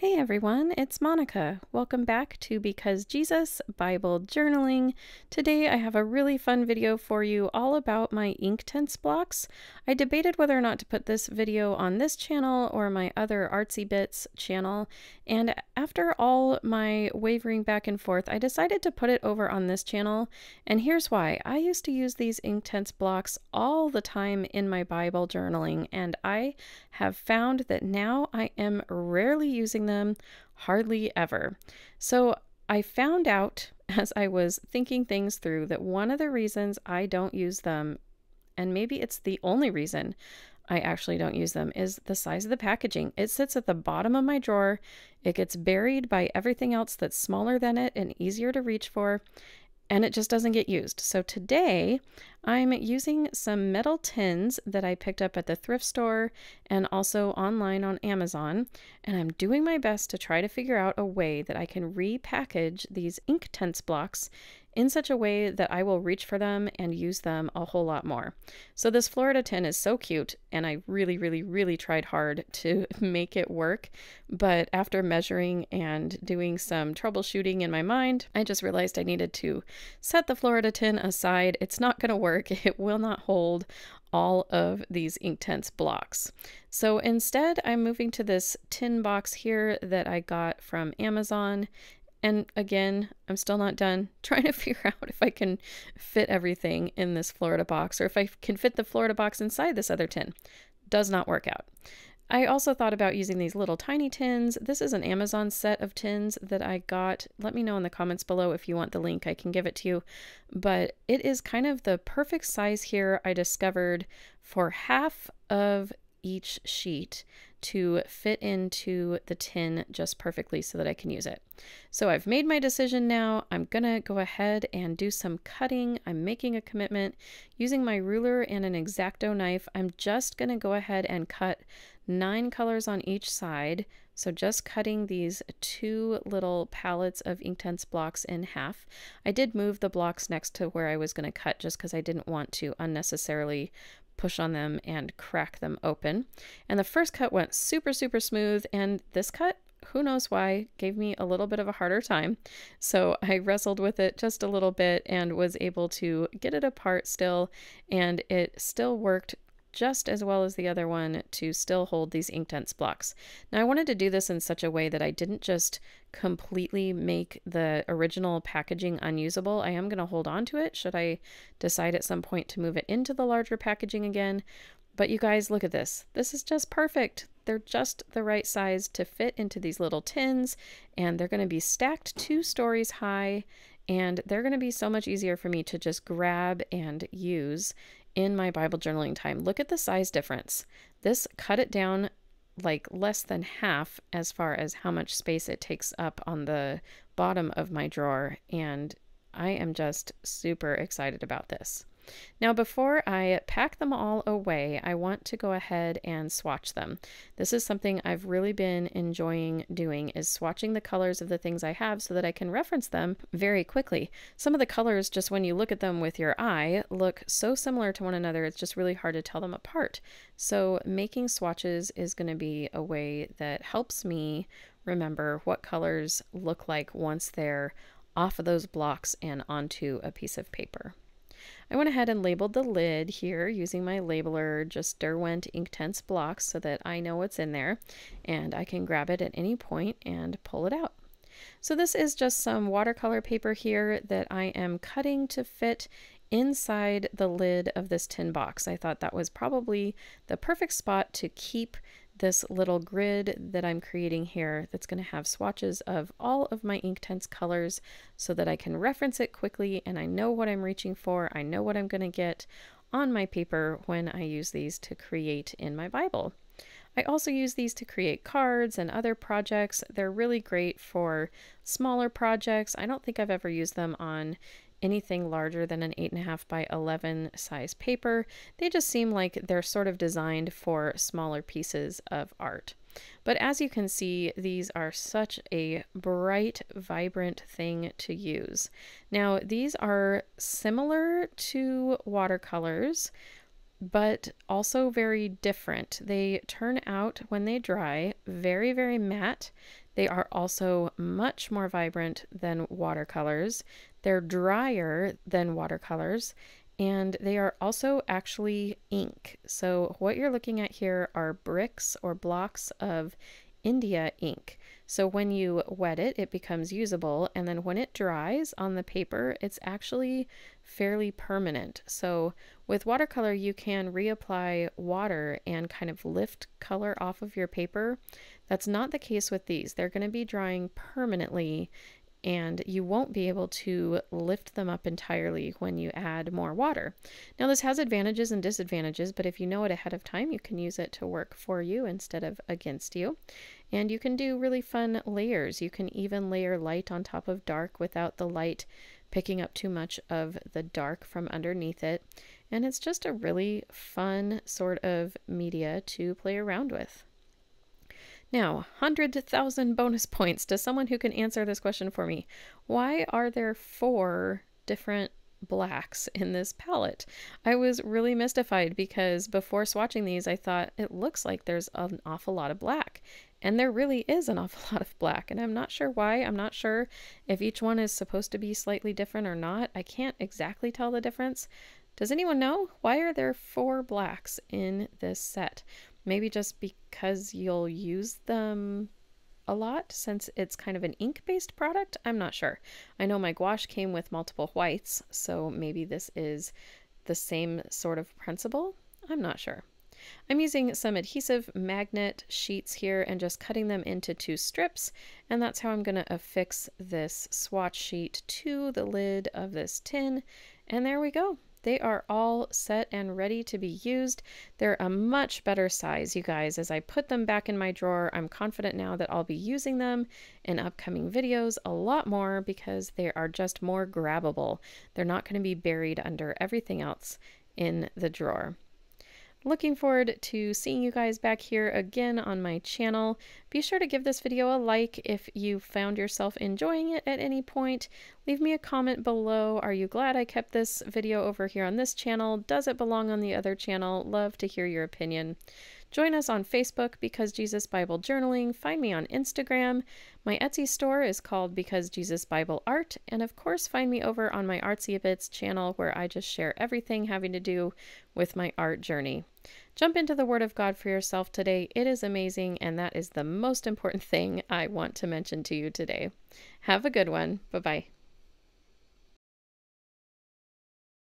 Hey everyone, it's Monica. Welcome back to Because Jesus Bible Journaling. Today I have a really fun video for you all about my Inktense blocks. I debated whether or not to put this video on this channel or my other Artsy Bits channel, and after all my wavering back and forth, I decided to put it over on this channel, and here's why. I used to use these Inktense blocks all the time in my Bible journaling, and I have found that now I am rarely using them them hardly ever. So I found out as I was thinking things through that one of the reasons I don't use them, and maybe it's the only reason I actually don't use them, is the size of the packaging. It sits at the bottom of my drawer, it gets buried by everything else that's smaller than it and easier to reach for, and it just doesn't get used. So today I'm using some metal tins that I picked up at the thrift store and also online on Amazon, and I'm doing my best to try to figure out a way that I can repackage these ink tense blocks in such a way that I will reach for them and use them a whole lot more. So this Florida tin is so cute and I really, really, really tried hard to make it work. But after measuring and doing some troubleshooting in my mind, I just realized I needed to set the Florida tin aside. It's not going to work. It will not hold all of these Inktense blocks. So instead, I'm moving to this tin box here that I got from Amazon. And again, I'm still not done trying to figure out if I can fit everything in this Florida box or if I can fit the Florida box inside this other tin. Does not work out. I also thought about using these little tiny tins. This is an Amazon set of tins that I got. Let me know in the comments below if you want the link. I can give it to you. But it is kind of the perfect size here I discovered for half of each sheet to fit into the tin just perfectly so that I can use it. So I've made my decision now. I'm gonna go ahead and do some cutting. I'm making a commitment. Using my ruler and an X-Acto knife, I'm just gonna go ahead and cut nine colors on each side. So just cutting these two little palettes of Inktense blocks in half. I did move the blocks next to where I was gonna cut just because I didn't want to unnecessarily push on them and crack them open. And the first cut went super, super smooth. And this cut, who knows why, gave me a little bit of a harder time. So I wrestled with it just a little bit and was able to get it apart still. And it still worked just as well as the other one to still hold these ink dense blocks. Now I wanted to do this in such a way that I didn't just completely make the original packaging unusable. I am going to hold on to it should I decide at some point to move it into the larger packaging again. But you guys, look at this. This is just perfect. They're just the right size to fit into these little tins and they're going to be stacked two stories high and they're going to be so much easier for me to just grab and use in my Bible journaling time. Look at the size difference. This cut it down like less than half as far as how much space it takes up on the bottom of my drawer. And I am just super excited about this. Now before I pack them all away, I want to go ahead and swatch them. This is something I've really been enjoying doing is swatching the colors of the things I have so that I can reference them very quickly. Some of the colors, just when you look at them with your eye, look so similar to one another, it's just really hard to tell them apart. So making swatches is going to be a way that helps me remember what colors look like once they're off of those blocks and onto a piece of paper. I went ahead and labeled the lid here using my labeler just Derwent Inktense blocks so that I know what's in there and I can grab it at any point and pull it out. So this is just some watercolor paper here that I am cutting to fit inside the lid of this tin box. I thought that was probably the perfect spot to keep this little grid that I'm creating here that's going to have swatches of all of my Inktense colors so that I can reference it quickly and I know what I'm reaching for, I know what I'm going to get on my paper when I use these to create in my Bible. I also use these to create cards and other projects. They're really great for smaller projects. I don't think I've ever used them on anything larger than an 8.5 by 11 size paper. They just seem like they're sort of designed for smaller pieces of art. But as you can see, these are such a bright, vibrant thing to use. Now, these are similar to watercolors, but also very different. They turn out when they dry very, very matte they are also much more vibrant than watercolors. They're drier than watercolors, and they are also actually ink. So what you're looking at here are bricks or blocks of India ink. So when you wet it, it becomes usable. And then when it dries on the paper, it's actually fairly permanent. So with watercolor, you can reapply water and kind of lift color off of your paper. That's not the case with these. They're going to be drying permanently and you won't be able to lift them up entirely when you add more water. Now this has advantages and disadvantages, but if you know it ahead of time, you can use it to work for you instead of against you. And you can do really fun layers. You can even layer light on top of dark without the light picking up too much of the dark from underneath it. And it's just a really fun sort of media to play around with. Now, 100,000 bonus points to someone who can answer this question for me. Why are there four different blacks in this palette. I was really mystified because before swatching these, I thought it looks like there's an awful lot of black. And there really is an awful lot of black. And I'm not sure why. I'm not sure if each one is supposed to be slightly different or not. I can't exactly tell the difference. Does anyone know? Why are there four blacks in this set? maybe just because you'll use them a lot since it's kind of an ink based product. I'm not sure. I know my gouache came with multiple whites, so maybe this is the same sort of principle. I'm not sure. I'm using some adhesive magnet sheets here and just cutting them into two strips and that's how I'm going to affix this swatch sheet to the lid of this tin and there we go. They are all set and ready to be used. They're a much better size, you guys. As I put them back in my drawer, I'm confident now that I'll be using them in upcoming videos a lot more because they are just more grabbable. They're not going to be buried under everything else in the drawer. Looking forward to seeing you guys back here again on my channel. Be sure to give this video a like if you found yourself enjoying it at any point. Leave me a comment below. Are you glad I kept this video over here on this channel? Does it belong on the other channel? Love to hear your opinion. Join us on Facebook, Because Jesus Bible Journaling. Find me on Instagram. My Etsy store is called Because Jesus Bible Art. And of course, find me over on my Artsy Bits channel where I just share everything having to do with my art journey. Jump into the Word of God for yourself today. It is amazing, and that is the most important thing I want to mention to you today. Have a good one. Bye bye.